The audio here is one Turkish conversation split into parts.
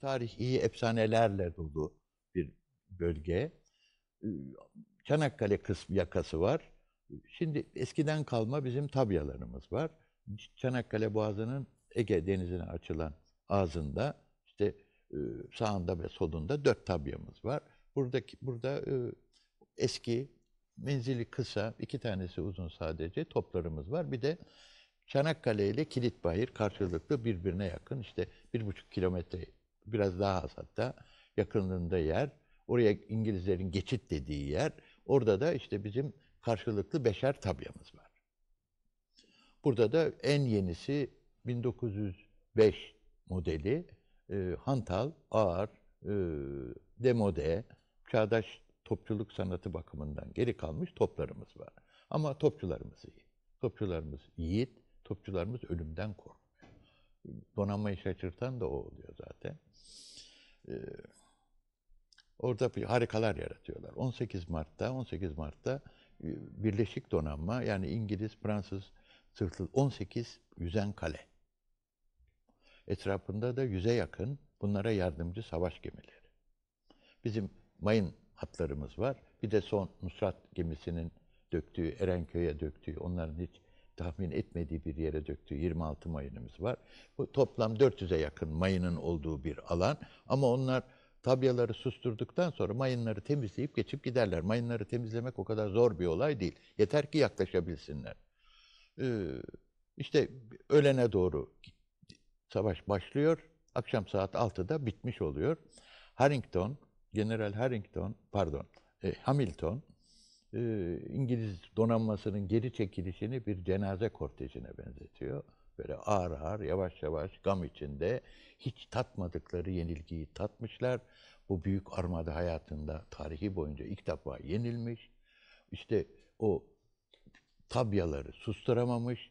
Tarihi efsanelerle dolu bir bölge. Ee, Çanakkale kısmı yakası var. Şimdi eskiden kalma bizim tabyalarımız var. Çanakkale Boğazı'nın Ege Denizi'ne açılan ağzında işte e, sağında ve solunda dört tabyamız var. Buradaki burada e, eski menzili kısa, iki tanesi uzun sadece toplarımız var. Bir de Çanakkale ile Kilitbahir karşılıklı birbirine yakın. İşte bir buçuk kilometre biraz daha az hatta yakınlığında yer. Oraya İngilizlerin geçit dediği yer. Orada da işte bizim karşılıklı beşer tabyamız var. Burada da en yenisi 1905 modeli e, hantal, ağır, e, demode, çağdaş topçuluk sanatı bakımından geri kalmış toplarımız var. Ama topçularımız iyi. Topçularımız yiğit, topçularımız ölümden korkmuş. Donanmayı şaşırtan da o oluyor zaten. Ee, orada bir harikalar yaratıyorlar. 18 Mart'ta, 18 Mart'ta e, Birleşik Donanma yani İngiliz, Fransız sırtlı 18 yüzen kale. Etrafında da yüze yakın bunlara yardımcı savaş gemileri. Bizim mayın hatlarımız var. Bir de son Nusrat gemisinin döktüğü, Erenköy'e döktüğü, onların hiç tahmin etmediği bir yere döktüğü 26 mayınımız var. Bu toplam 400'e yakın mayının olduğu bir alan. Ama onlar tabyaları susturduktan sonra mayınları temizleyip geçip giderler. Mayınları temizlemek o kadar zor bir olay değil. Yeter ki yaklaşabilsinler. Ee, işte öğlene doğru savaş başlıyor. Akşam saat 6'da bitmiş oluyor. Harrington General Harrington, pardon, e, Hamilton e, İngiliz donanmasının geri çekilişini bir cenaze kortejine benzetiyor. Böyle ağır ağır, yavaş yavaş gam içinde hiç tatmadıkları yenilgiyi tatmışlar. Bu büyük armada hayatında tarihi boyunca ilk defa yenilmiş. İşte o tabyaları susturamamış.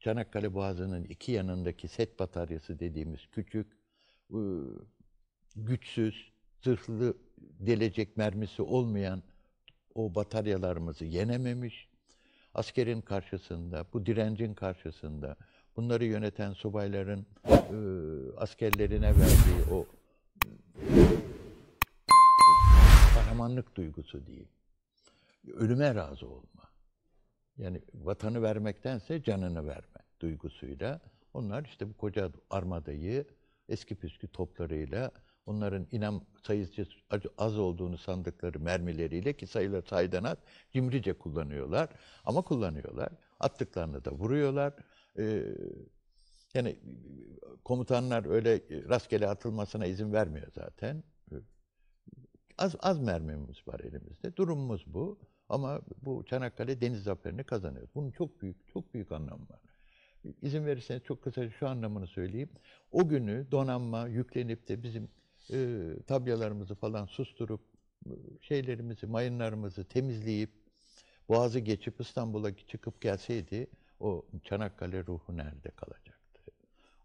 Çanakkale Boğazı'nın iki yanındaki set bataryası dediğimiz küçük, e, güçsüz, zırhlı delecek mermisi olmayan o bataryalarımızı yenememiş. Askerin karşısında, bu direncin karşısında, bunları yöneten subayların e, askerlerine verdiği o kahramanlık duygusu diyeyim. Ölüme razı olma. Yani vatanı vermektense canını verme duygusuyla. Onlar işte bu koca armadayı eski püskü toplarıyla onların inan sayısı az olduğunu sandıkları mermileriyle ki sayıları saydan az cimrice kullanıyorlar. Ama kullanıyorlar. Attıklarını da vuruyorlar. Ee, yani komutanlar öyle rastgele atılmasına izin vermiyor zaten. Az, az mermimiz var elimizde. Durumumuz bu. Ama bu Çanakkale deniz zaferini kazanıyor. Bunun çok büyük, çok büyük anlamı var. İzin verirseniz çok kısaca şu anlamını söyleyeyim. O günü donanma yüklenip de bizim e, tabyalarımızı falan susturup şeylerimizi, mayınlarımızı temizleyip Boğaz'ı geçip İstanbul'a çıkıp gelseydi o Çanakkale ruhu nerede kalacaktı?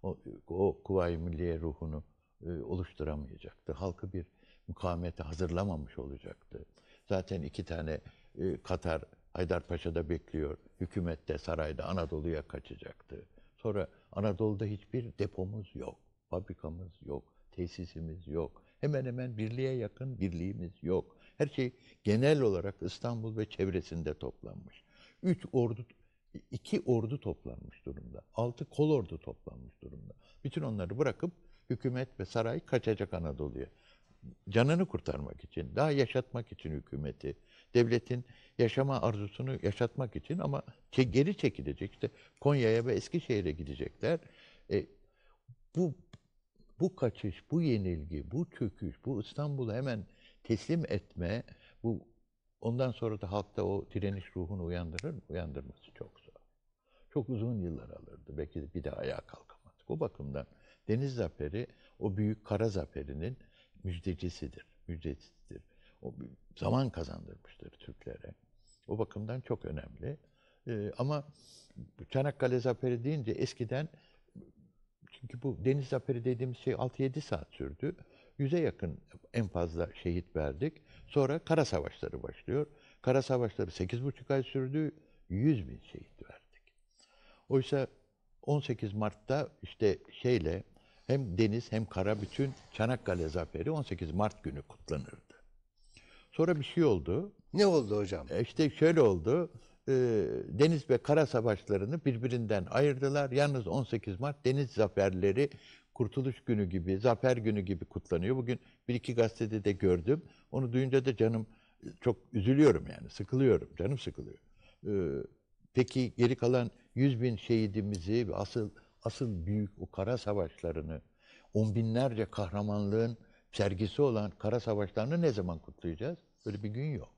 O, o Kuvayi Milliye ruhunu e, oluşturamayacaktı. Halkı bir mukavemete hazırlamamış olacaktı. Zaten iki tane e, Katar Haydarpaşa'da bekliyor. Hükümette, sarayda Anadolu'ya kaçacaktı. Sonra Anadolu'da hiçbir depomuz yok, fabrikamız yok tesisimiz yok. Hemen hemen birliğe yakın birliğimiz yok. Her şey genel olarak İstanbul ve çevresinde toplanmış. Üç ordu, iki ordu toplanmış durumda. Altı kol ordu toplanmış durumda. Bütün onları bırakıp hükümet ve saray kaçacak Anadolu'ya. Canını kurtarmak için, daha yaşatmak için hükümeti, devletin yaşama arzusunu yaşatmak için ama geri çekilecek. İşte Konya'ya ve Eskişehir'e gidecekler. E, bu bu kaçış, bu yenilgi, bu çöküş, bu İstanbul'u hemen teslim etme, bu ondan sonra da halkta o direniş ruhunu uyandırır mı? Uyandırması çok zor. Çok uzun yıllar alırdı. Belki de bir de ayağa kalkamadık. O bakımdan Deniz Zaferi o büyük kara zaferinin müjdecisidir. Müjdecisidir. O zaman kazandırmıştır Türklere. O bakımdan çok önemli. Ee, ama Çanakkale Zaferi deyince eskiden çünkü bu deniz zaferi dediğimiz şey 6-7 saat sürdü. Yüze yakın en fazla şehit verdik. Sonra kara savaşları başlıyor. Kara savaşları 8,5 ay sürdü. 100 bin şehit verdik. Oysa 18 Mart'ta işte şeyle hem deniz hem kara bütün Çanakkale zaferi 18 Mart günü kutlanırdı. Sonra bir şey oldu. Ne oldu hocam? E işte şöyle oldu. Ee, deniz ve kara savaşlarını birbirinden ayırdılar. Yalnız 18 Mart deniz zaferleri Kurtuluş Günü gibi, Zafer Günü gibi kutlanıyor. Bugün bir iki gazetede de gördüm. Onu duyunca da canım çok üzülüyorum yani, sıkılıyorum, canım sıkılıyor. Ee, peki geri kalan 100 bin şehidimizi, asıl asıl büyük o kara savaşlarını, on binlerce kahramanlığın sergisi olan kara savaşlarını ne zaman kutlayacağız? Böyle bir gün yok.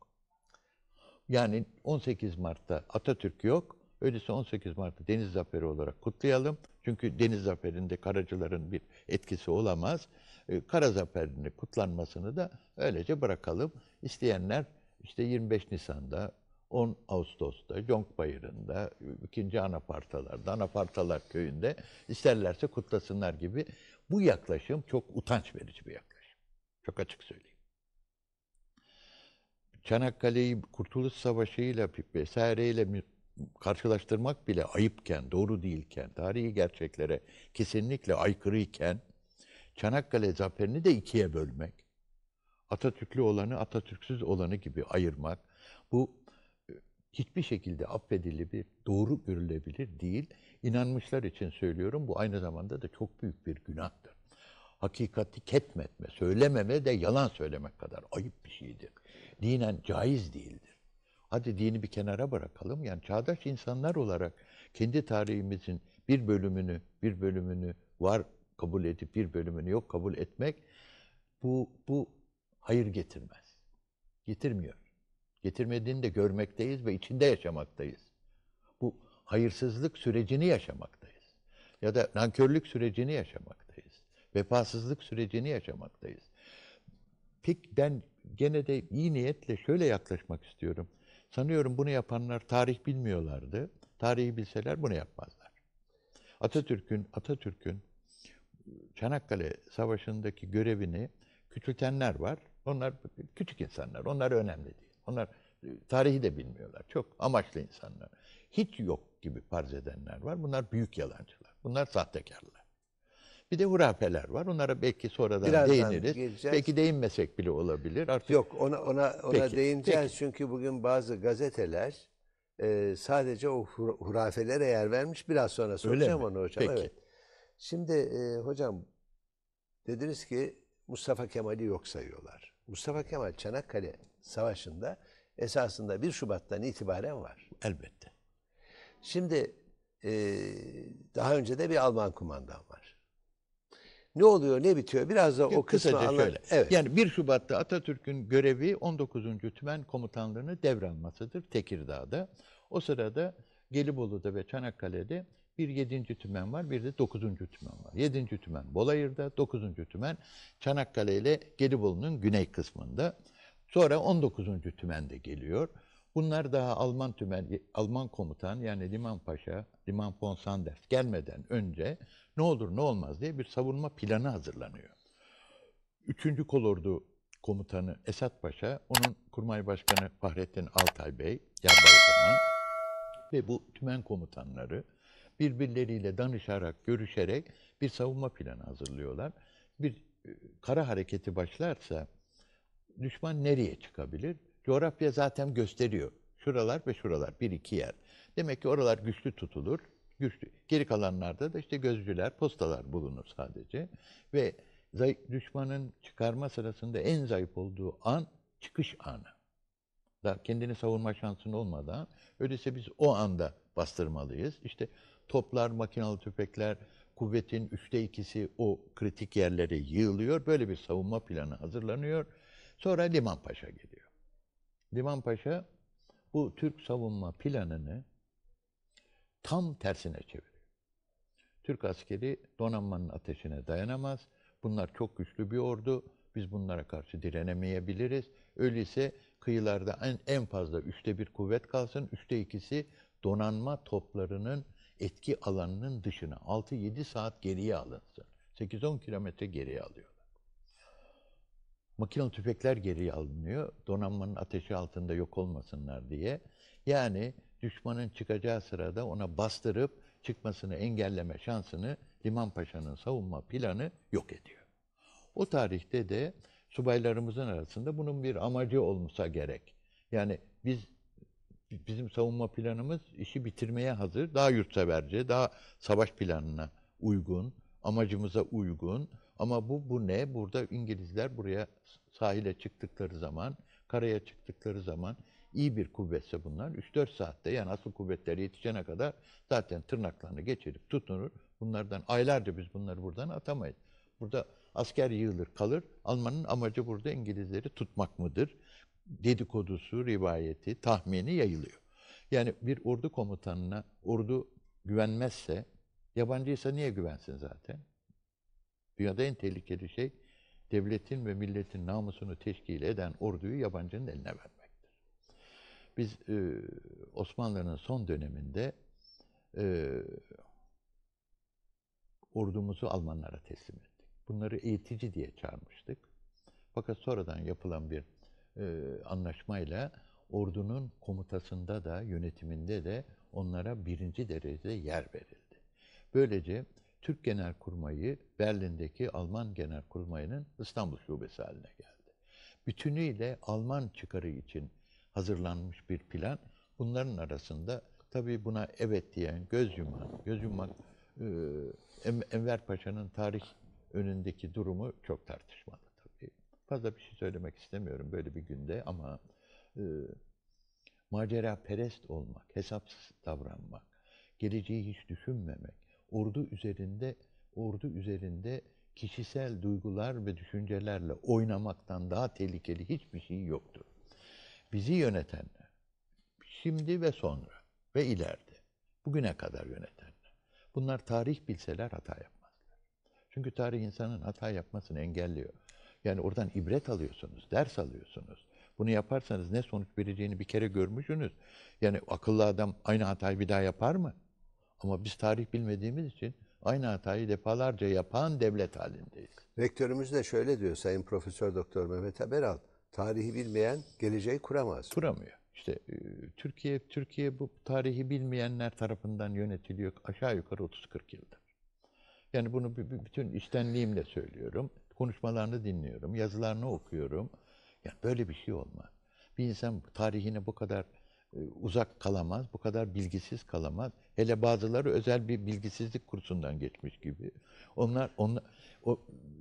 Yani 18 Mart'ta Atatürk yok. Öyleyse 18 Mart'ı Deniz Zaferi olarak kutlayalım. Çünkü Deniz Zaferi'nde karacıların bir etkisi olamaz. Ee, Kara Zaferi'nin kutlanmasını da öylece bırakalım. İsteyenler işte 25 Nisan'da, 10 Ağustos'ta, Jonk Bayırı'nda, 2. Anapartalar'da, Anapartalar Köyü'nde isterlerse kutlasınlar gibi. Bu yaklaşım çok utanç verici bir yaklaşım. Çok açık söyleyeyim. Çanakkale'yi Kurtuluş Savaşı ile Savaşı'yla ile karşılaştırmak bile ayıpken, doğru değilken, tarihi gerçeklere kesinlikle aykırıyken Çanakkale zaferini de ikiye bölmek, Atatürklü olanı Atatürksüz olanı gibi ayırmak bu e, hiçbir şekilde affedilebilir, doğru görülebilir değil. İnanmışlar için söylüyorum bu aynı zamanda da çok büyük bir günahtır hakikati ketmetme, söylememe de yalan söylemek kadar ayıp bir şeydir. Dinen caiz değildir. Hadi dini bir kenara bırakalım. Yani çağdaş insanlar olarak kendi tarihimizin bir bölümünü, bir bölümünü var kabul edip bir bölümünü yok kabul etmek bu bu hayır getirmez. Getirmiyor. Getirmediğini de görmekteyiz ve içinde yaşamaktayız. Bu hayırsızlık sürecini yaşamaktayız. Ya da nankörlük sürecini yaşamaktayız vefasızlık sürecini yaşamaktayız. Pek ben gene de iyi niyetle şöyle yaklaşmak istiyorum. Sanıyorum bunu yapanlar tarih bilmiyorlardı. Tarihi bilseler bunu yapmazlar. Atatürk'ün Atatürk'ün Çanakkale Savaşı'ndaki görevini küçültenler var. Onlar küçük insanlar. Onlar önemli değil. Onlar tarihi de bilmiyorlar. Çok amaçlı insanlar. Hiç yok gibi parz edenler var. Bunlar büyük yalancılar. Bunlar sahtekarlar. Bir de hurafeler var. Onlara belki sonradan Birazdan değiniriz. Geleceğiz. Belki değinmesek bile olabilir. Artık Yok ona ona ona peki, değineceğiz peki. çünkü bugün bazı gazeteler e, sadece o hurafelere yer vermiş. Biraz sonra soracağım onu hocam. Peki. Evet. Şimdi e, hocam dediniz ki Mustafa Kemal'i yok sayıyorlar. Mustafa Kemal Çanakkale Savaşı'nda esasında 1 Şubat'tan itibaren var. Elbette. Şimdi e, daha önce de bir Alman kumandan var ne oluyor ne bitiyor? Biraz da o kısmı Kısaca anlat. Şöyle. Evet. Yani 1 Şubat'ta Atatürk'ün görevi 19. Tümen Komutanlığı'nı devralmasıdır Tekirdağ'da. O sırada Gelibolu'da ve Çanakkale'de bir 7. tümen var, bir de 9. tümen var. 7. tümen Bolayır'da, 9. tümen Çanakkale ile Gelibolu'nun güney kısmında. Sonra 19. tümen de geliyor. Bunlar daha Alman tümen, Alman komutan yani Liman Paşa, Liman von Sanders gelmeden önce ne olur ne olmaz diye bir savunma planı hazırlanıyor. Üçüncü kolordu komutanı Esat Paşa, onun kurmay başkanı Fahrettin Altay Bey, yarbay zaman ve bu tümen komutanları birbirleriyle danışarak, görüşerek bir savunma planı hazırlıyorlar. Bir e, kara hareketi başlarsa düşman nereye çıkabilir? Coğrafya zaten gösteriyor. Şuralar ve şuralar bir iki yer. Demek ki oralar güçlü tutulur. Güçlü. Geri kalanlarda da işte gözcüler, postalar bulunur sadece. Ve düşmanın çıkarma sırasında en zayıf olduğu an çıkış anı. Da kendini savunma şansın olmadan öyleyse biz o anda bastırmalıyız. İşte toplar, makinalı tüfekler, kuvvetin üçte ikisi o kritik yerlere yığılıyor. Böyle bir savunma planı hazırlanıyor. Sonra Limanpaşa geliyor. Divan Paşa bu Türk savunma planını tam tersine çeviriyor. Türk askeri donanmanın ateşine dayanamaz. Bunlar çok güçlü bir ordu. Biz bunlara karşı direnemeyebiliriz. Öyleyse kıyılarda en, en fazla üçte bir kuvvet kalsın. Üçte ikisi donanma toplarının etki alanının dışına 6-7 saat geriye alınsın. 8-10 kilometre geriye alıyor makinalı tüfekler geri alınıyor. Donanmanın ateşi altında yok olmasınlar diye. Yani düşmanın çıkacağı sırada ona bastırıp çıkmasını engelleme şansını Limanpaşa'nın savunma planı yok ediyor. O tarihte de subaylarımızın arasında bunun bir amacı olmasa gerek. Yani biz bizim savunma planımız işi bitirmeye hazır, daha yurtseverce, daha savaş planına uygun, amacımıza uygun ama bu bu ne? Burada İngilizler buraya sahile çıktıkları zaman, karaya çıktıkları zaman iyi bir kuvvetse bunlar 3-4 saatte yani asıl kuvvetlere yetişene kadar zaten tırnaklarını geçirip tutunur. Bunlardan aylarca biz bunları buradan atamayız. Burada asker yığılır kalır. Almanın amacı burada İngilizleri tutmak mıdır? Dedikodusu, rivayeti, tahmini yayılıyor. Yani bir ordu komutanına ordu güvenmezse, yabancıysa niye güvensin zaten? Dünyada en tehlikeli şey devletin ve milletin namusunu teşkil eden orduyu yabancının eline vermektir. Biz e, Osmanlı'nın son döneminde e, ordumuzu Almanlara teslim ettik. Bunları eğitici diye çağırmıştık. Fakat sonradan yapılan bir e, anlaşmayla ordunun komutasında da yönetiminde de onlara birinci derecede yer verildi. Böylece Türk Genelkurmayı Berlin'deki Alman Genelkurmayı'nın İstanbul Şubesi haline geldi. Bütünüyle Alman çıkarı için hazırlanmış bir plan. Bunların arasında tabii buna evet diyen göz yuman, göz yuman e, Enver Paşa'nın tarih önündeki durumu çok tartışmalı tabii. Fazla bir şey söylemek istemiyorum böyle bir günde ama e, macera perest olmak, hesapsız davranmak, geleceği hiç düşünmemek, ordu üzerinde ordu üzerinde kişisel duygular ve düşüncelerle oynamaktan daha tehlikeli hiçbir şey yoktur. Bizi yönetenler, şimdi ve sonra ve ileride, bugüne kadar yönetenler. Bunlar tarih bilseler hata yapmazlar. Çünkü tarih insanın hata yapmasını engelliyor. Yani oradan ibret alıyorsunuz, ders alıyorsunuz. Bunu yaparsanız ne sonuç vereceğini bir kere görmüşsünüz. Yani akıllı adam aynı hatayı bir daha yapar mı? Ama biz tarih bilmediğimiz için aynı hatayı defalarca yapan devlet halindeyiz. Rektörümüz de şöyle diyor Sayın Profesör Doktor Mehmet Haberal. Tarihi bilmeyen geleceği kuramaz. Kuramıyor. İşte e, Türkiye Türkiye bu tarihi bilmeyenler tarafından yönetiliyor aşağı yukarı 30-40 yıldır. Yani bunu bütün içtenliğimle söylüyorum. Konuşmalarını dinliyorum, yazılarını okuyorum. Yani böyle bir şey olmaz. Bir insan tarihine bu kadar e, uzak kalamaz, bu kadar bilgisiz kalamaz. Hele bazıları özel bir bilgisizlik kursundan geçmiş gibi. Onlar, onlar o,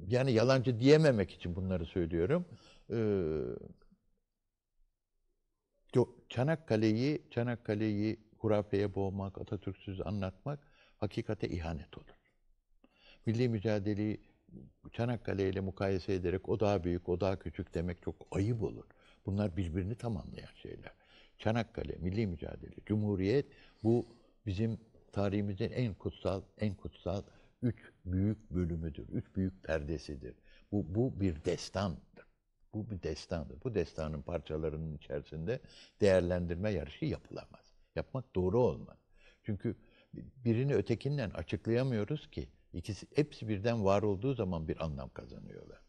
yani yalancı diyememek için bunları söylüyorum. Ee, Çanakkale'yi, Çanakkale'yi hurafeye boğmak, Atatürk'süz anlatmak hakikate ihanet olur. Milli mücadeleyi Çanakkale ile mukayese ederek o daha büyük, o daha küçük demek çok ayıp olur. Bunlar birbirini tamamlayan şeyler. Çanakkale, milli mücadele, cumhuriyet bu bizim tarihimizin en kutsal, en kutsal üç büyük bölümüdür. Üç büyük perdesidir. Bu, bu bir destandır. Bu bir destandır. Bu destanın parçalarının içerisinde değerlendirme yarışı yapılamaz. Yapmak doğru olmaz. Çünkü birini ötekinden açıklayamıyoruz ki. ikisi hepsi birden var olduğu zaman bir anlam kazanıyorlar.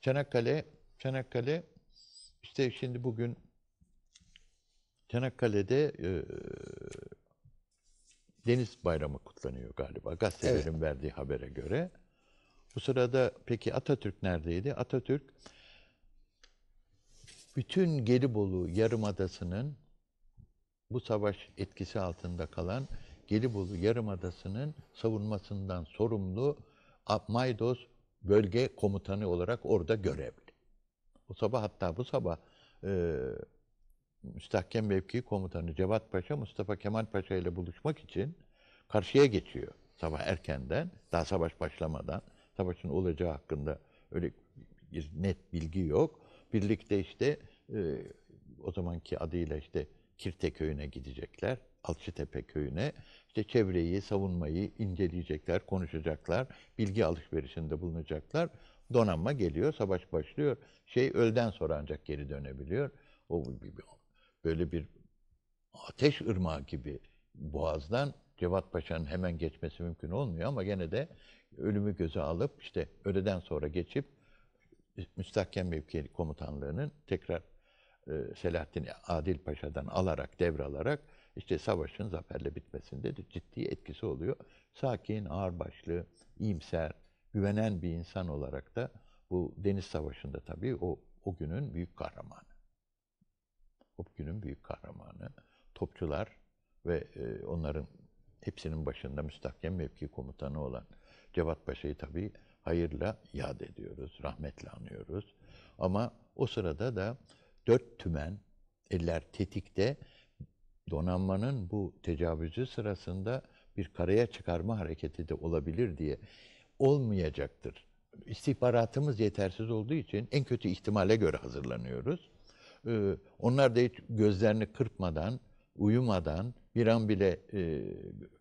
Çanakkale, Çanakkale işte şimdi bugün Çanakkale'de e, Deniz Bayramı kutlanıyor galiba gazetelerin evet. verdiği habere göre. Bu sırada peki Atatürk neredeydi? Atatürk bütün Gelibolu Yarımadası'nın bu savaş etkisi altında kalan Gelibolu Yarımadası'nın savunmasından sorumlu Maydos bölge komutanı olarak orada görevli. O sabah hatta bu sabah e, müstahkem mevki komutanı Cevat Paşa Mustafa Kemal Paşa ile buluşmak için karşıya geçiyor sabah erkenden daha savaş başlamadan savaşın olacağı hakkında öyle bir net bilgi yok. Birlikte işte e, o zamanki adıyla işte Kirte köyüne gidecekler. Alçıtepe köyüne işte çevreyi, savunmayı inceleyecekler, konuşacaklar, bilgi alışverişinde bulunacaklar. Donanma geliyor, savaş başlıyor. Şey ölden sonra ancak geri dönebiliyor. O böyle bir ateş ırmağı gibi boğazdan Cevat Paşa'nın hemen geçmesi mümkün olmuyor ama gene de ölümü göze alıp işte öğleden sonra geçip e, müstahkem mevki komutanlığının tekrar e, Selahattin Adil Paşa'dan alarak, devralarak işte savaşın zaferle bitmesinde de ciddi etkisi oluyor. Sakin, ağırbaşlı, iyimser, güvenen bir insan olarak da bu Deniz Savaşı'nda tabii o, o günün büyük kahramanı. Top günün büyük kahramanı. Topçular ve e, onların hepsinin başında müstahkem mevki komutanı olan Cevat Paşa'yı tabii hayırla yad ediyoruz, rahmetle anıyoruz. Ama o sırada da dört tümen, eller tetikte donanmanın bu tecavüzü sırasında bir karaya çıkarma hareketi de olabilir diye olmayacaktır. İstihbaratımız yetersiz olduğu için en kötü ihtimale göre hazırlanıyoruz. Ee, onlar da hiç gözlerini kırpmadan, uyumadan, bir an bile e,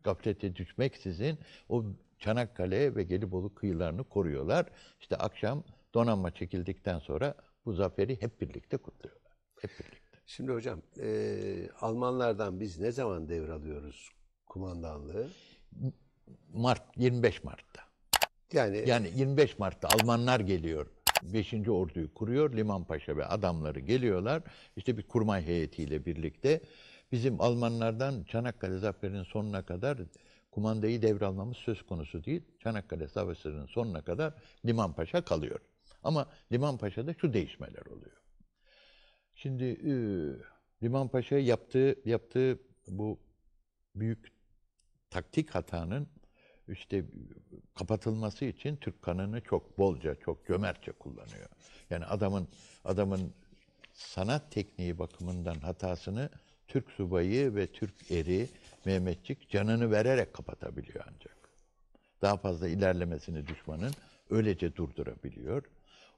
gaflete düşmeksizin o Çanakkale ve Gelibolu kıyılarını koruyorlar. İşte akşam donanma çekildikten sonra bu zaferi hep birlikte kutluyorlar. Hep birlikte. Şimdi hocam, e, Almanlardan biz ne zaman devralıyoruz kumandanlığı? Mart, 25 Mart'ta. Yani yani 25 Mart'ta Almanlar geliyor 5. Ordu'yu kuruyor. Limanpaşa ve adamları geliyorlar. İşte bir kurmay heyetiyle birlikte bizim Almanlardan Çanakkale zaferinin sonuna kadar kumandayı devralmamız söz konusu değil. Çanakkale Savaşı'nın sonuna kadar Limanpaşa kalıyor. Ama Limanpaşa'da şu değişmeler oluyor. Şimdi e, Limanpaşa yaptığı yaptığı bu büyük taktik hatanın işte e, kapatılması için Türk kanını çok bolca, çok cömertçe kullanıyor. Yani adamın adamın sanat tekniği bakımından hatasını Türk subayı ve Türk eri Mehmetçik canını vererek kapatabiliyor ancak. Daha fazla ilerlemesini düşmanın öylece durdurabiliyor.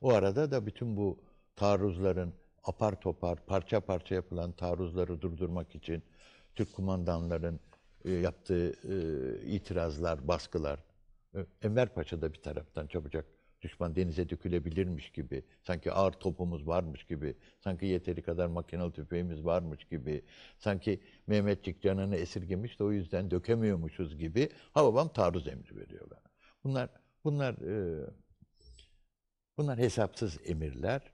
O arada da bütün bu taarruzların apar topar, parça parça yapılan taarruzları durdurmak için Türk kumandanların e, yaptığı e, itirazlar, baskılar. E, Enver Paşa da bir taraftan çabucak düşman denize dökülebilirmiş gibi, sanki ağır topumuz varmış gibi, sanki yeteri kadar makinalı tüfeğimiz varmış gibi, sanki Mehmetçik canını esirgemiş de o yüzden dökemiyormuşuz gibi havabam taarruz emri veriyorlar. Bunlar bunlar bunlar hesapsız emirler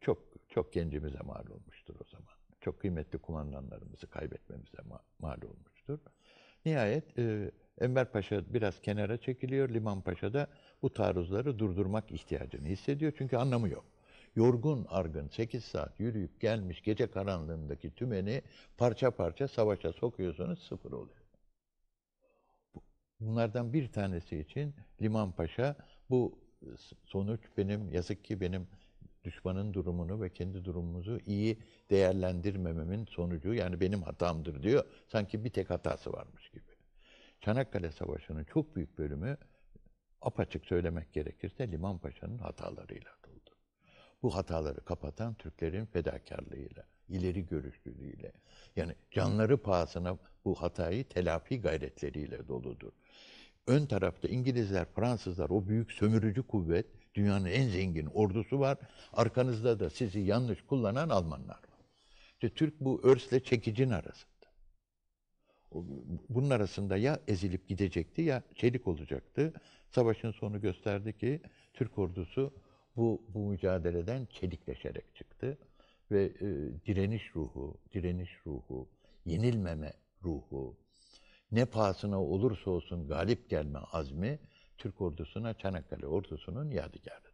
çok çok gencimize mal olmuştur o zaman. Çok kıymetli kumandanlarımızı kaybetmemize mal olmuştur. Nihayet e, Enver Paşa biraz kenara çekiliyor. Liman Paşa da bu taarruzları durdurmak ihtiyacını hissediyor. Çünkü anlamı yok. Yorgun argın 8 saat yürüyüp gelmiş gece karanlığındaki tümeni parça parça savaşa sokuyorsunuz sıfır oluyor. Bunlardan bir tanesi için Liman Paşa bu sonuç benim yazık ki benim düşmanın durumunu ve kendi durumumuzu iyi değerlendirmememin sonucu yani benim hatamdır diyor. Sanki bir tek hatası varmış gibi. Çanakkale Savaşı'nın çok büyük bölümü apaçık söylemek gerekirse Liman Paşa'nın hatalarıyla doldu. Bu hataları kapatan Türklerin fedakarlığıyla, ileri görüşlülüğüyle, yani canları pahasına bu hatayı telafi gayretleriyle doludur. Ön tarafta İngilizler, Fransızlar, o büyük sömürücü kuvvet Dünyanın en zengin ordusu var. Arkanızda da sizi yanlış kullanan Almanlar var. İşte Türk bu örsle çekicin arasında. Bunun arasında ya ezilip gidecekti ya çelik olacaktı. Savaşın sonu gösterdi ki Türk ordusu bu, bu mücadeleden çelikleşerek çıktı. Ve e, direniş ruhu, direniş ruhu, yenilmeme ruhu, ne pahasına olursa olsun galip gelme azmi Türk ordusuna, Çanakkale ordusunun yadigarı.